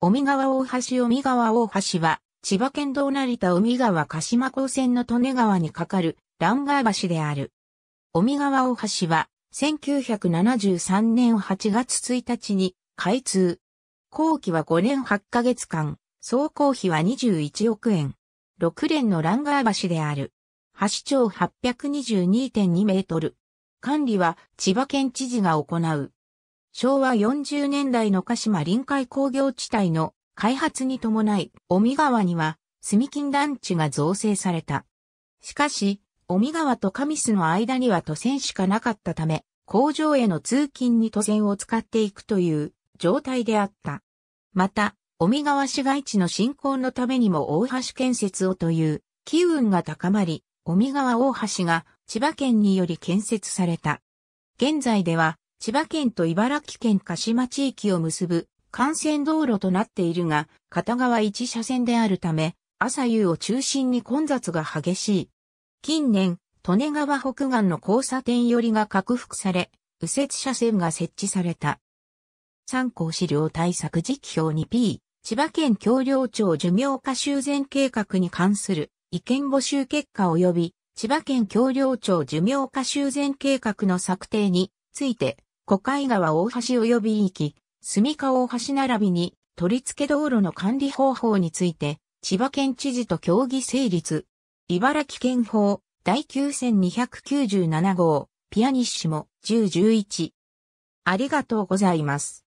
尾川大橋尾川大橋は、千葉県道成田海川鹿島高線の利根川に架かるガ川橋である。尾川大橋は、1973年8月1日に開通。工期は5年8ヶ月間、総工費は21億円。6連のガ川橋である。橋長822.2メートル。管理は千葉県知事が行う。昭和40年代の鹿島臨海工業地帯の開発に伴い、尾身川には住金団地が造成された。しかし、尾身川と上須の間には都線しかなかったため、工場への通勤に都線を使っていくという状態であった。また、尾身川市街地の振興のためにも大橋建設をという機運が高まり、尾身川大橋が千葉県により建設された。現在では千葉県と茨城県鹿島地域を結ぶ幹線道路となっているが、片側1車線であるため、朝夕を中心に混雑が激しい。近年、利根川北岸の交差点寄りが拡幅され、右折車線が設置された。参考資料対策実況に 2P、千葉県橋梁町寿命化修繕計画に関する意見募集結果及び、千葉県橋梁町寿命化修繕計画の策定について、古海川大橋及び域、住川大橋並びに取り付け道路の管理方法について、千葉県知事と協議成立。茨城県法第9297号、ピアニッシモ1011。ありがとうございます。